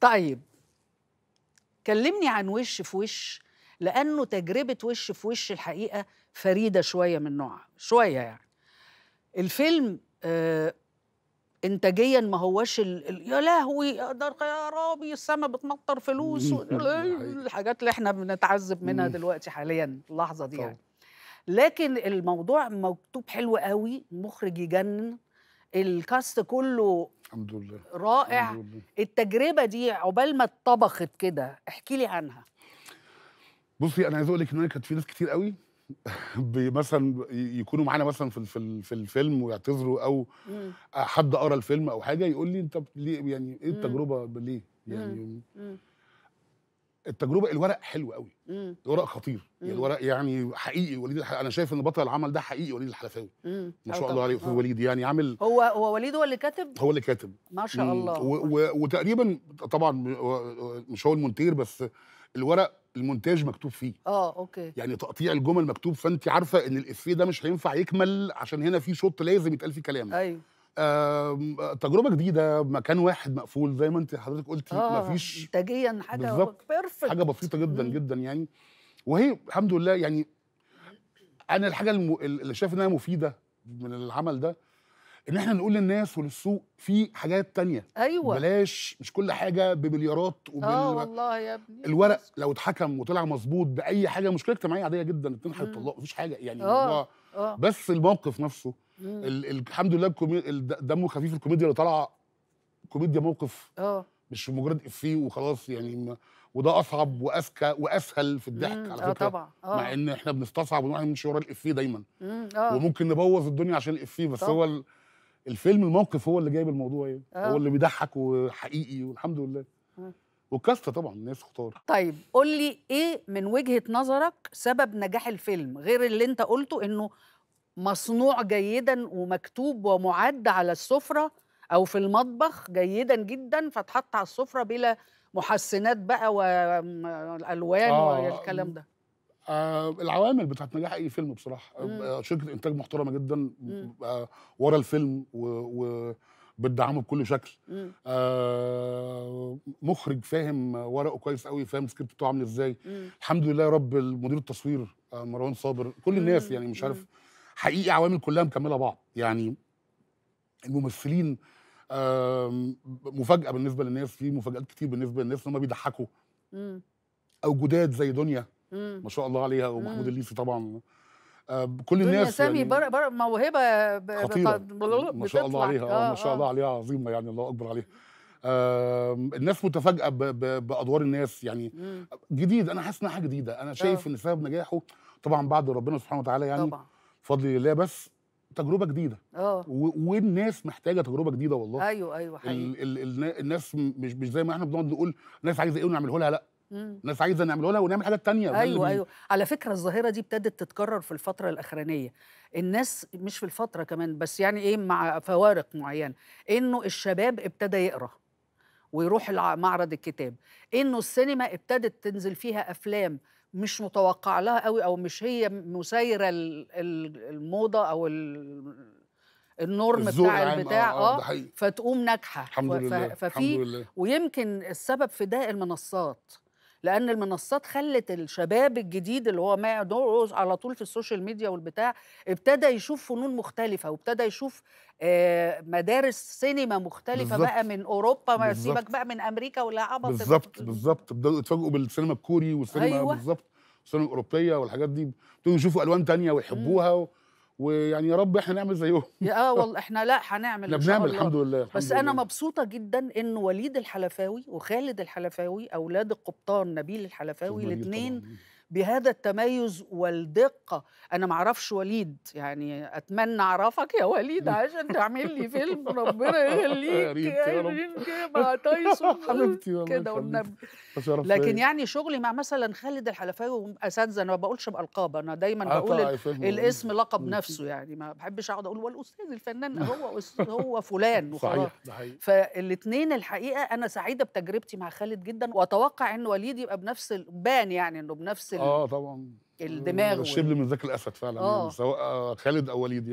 طيب كلمني عن وش في وش لانه تجربه وش في وش الحقيقه فريده شويه من نوعها شويه يعني الفيلم آه انتاجيا ما هوش يا لهوي يا رابي السما بتمطر فلوس الحاجات اللي احنا بنتعذب منها دلوقتي حاليا اللحظه دي يعني لكن الموضوع مكتوب حلو قوي المخرج يجنن الكاست كله الحمد لله رائع الحمد لله. التجربه دي عقبال ما اتطبخت كده احكي لي عنها بصي انا عايز اقول لك ان انا كانت في ناس كتير قوي مثلا يكونوا معانا مثلا في في الفيلم ويعتذروا او حد قرا الفيلم او حاجه يقول لي انت ليه يعني ايه التجربه ليه يعني مم. مم. التجربه الورق حلو قوي الورق خطير مم. الورق يعني حقيقي وليد الح... انا شايف ان بطل العمل ده حقيقي وليد الحلفاوي ما شاء الله عليه وليد يعني عامل هو هو وليد هو اللي كاتب هو اللي كاتب ما شاء الله و... و... وتقريبا طبعا مش هو المونتير بس الورق المونتاج مكتوب فيه اه اوكي يعني تقطيع الجمل مكتوب فانت عارفه ان الافيه ده مش هينفع يكمل عشان هنا في شوط لازم يتقال فيه كلام ايوه تجربه جديده مكان واحد مقفول زي ما انت حضرتك قلتي آه مفيش انتاجيا حاجه بيرفكت حاجه بسيطه جدا مم. جدا يعني وهي الحمد لله يعني انا الحاجه اللي شايف انها مفيده من العمل ده ان احنا نقول للناس وللسوق في حاجات تانية ايوه بلاش مش كل حاجه بمليارات وبال اه والله يا ابني الورق لو اتحكم وطلع مظبوط باي حاجه مشكله اجتماعيه عاديه جدا تنحل هيتطلقوا مفيش حاجه يعني اه, آه. بس الموقف نفسه الحمد لله الكومي... دمه خفيف الكوميديا اللي طالعه كوميديا موقف اه مش مجرد افيه وخلاص يعني ما... وده اصعب واذكى واسهل في الضحك على آه، فكره اه طبعا آه. مع ان احنا بنستصعب ونروح نمشي ورا الافيه دايما آه. وممكن نبوظ الدنيا عشان الافيه بس طبعا. هو الفيلم الموقف هو اللي جايب الموضوع يعني آه. هو اللي بيضحك وحقيقي والحمد لله آه. وكاسته طبعا ناس اختار طيب قول لي ايه من وجهه نظرك سبب نجاح الفيلم غير اللي انت قلته انه مصنوع جيدا ومكتوب ومعد على السفره او في المطبخ جيدا جدا فتحط على السفره بلا محسنات بقى والوان آه والكلام ده آه العوامل بتاعت نجاح اي فيلم بصراحه آه, إمم. آه، شركه انتاج محترمه جدا إمم. آه ورا الفيلم وبتدعمه بكل شكل إمم. آه مخرج فاهم ورقه كويس قوي فاهم السكريبت بتاعه عامل ازاي مم. الحمد لله يا رب مدير التصوير آه مروان صابر كل الناس مم. يعني مش عارف حقيقي عوامل كلها مكمله بعض يعني الممثلين مفاجاه بالنسبه للناس في مفاجات كتير بالنسبه للناس ان هم بيضحكوا او جداد زي دنيا ما شاء الله عليها ومحمود الليثي طبعا آه، كل الناس سامي يعني بر بر موهبه خطيرة ما شاء الله عليها آه ما شاء آه، الله آه. عليها عظيمه يعني الله اكبر عليها آه الناس متفاجئه بادوار الناس يعني جديد انا حاسس انها حاجه جديده انا شايف ان سبب نجاحه طبعا بعد ربنا سبحانه وتعالى يعني طبعا. بفضل الله بس تجربه جديده اه والناس محتاجه تجربه جديده والله ايوه ايوه حقيقي ال ال الناس مش مش زي ما احنا بنقعد نقول الناس عايزه ايه ونعمله لها لا الناس عايزه نعمله لها ونعمل حاجات تانية ايوه ايوه على فكره الظاهره دي ابتدت تتكرر في الفتره الاخرانيه الناس مش في الفتره كمان بس يعني ايه مع فوارق معينه انه الشباب ابتدى يقرا ويروح معرض الكتاب انه السينما ابتدت تنزل فيها افلام مش متوقع لها قوي او مش هي مسايره الموضه او النورم بتاع البتاع اه, آه, آه، فتقوم ناجحه الحمد لله ففي الحمد لله. ويمكن السبب في ده المنصات لان المنصات خلت الشباب الجديد اللي هو ما على طول في السوشيال ميديا والبتاع ابتدى يشوف فنون مختلفه وابتدى يشوف آه، مدارس سينما مختلفة بالزبط. بقى من أوروبا ما سيبك بقى من أمريكا ولا عبط بالظبط بالظبط ابتدوا يتفاجئوا بالسينما الكوري والسينما أيوة. بالظبط السينما الأوروبية والحاجات دي ابتدوا يشوفوا ألوان تانية إمم. ويحبوها ويعني يا رب احنا نعمل زيهم اه والله احنا لا هنعمل احنا بنعمل الحمد لله الحمد بس لله. انا مبسوطه جدا ان وليد الحلفاوي وخالد الحلفاوي اولاد القبطان نبيل الحلفاوي الاثنين بهذا التميز والدقه انا معرفش وليد يعني اتمنى اعرفك يا وليد عشان تعمل لي فيلم ربنا يخليك يا يعني رب حبيبتي كده لكن يعني شغلي مع مثلا خالد الحلفاوي وأساتذة انا ما بقولش بالقاب انا دايما بقول الاسم لقب نفسه يعني ما بحبش اقعد اقول والاستاذ الفنان هو هو فلان صحيح فالاثنين الحقيقه انا سعيده بتجربتي مع خالد جدا واتوقع ان وليد يبقى بنفس البان يعني انه بنفس اه طبعا الدماغ الشبل من ذاك الاسد فعلا يعني آه. سواء خالد او وليد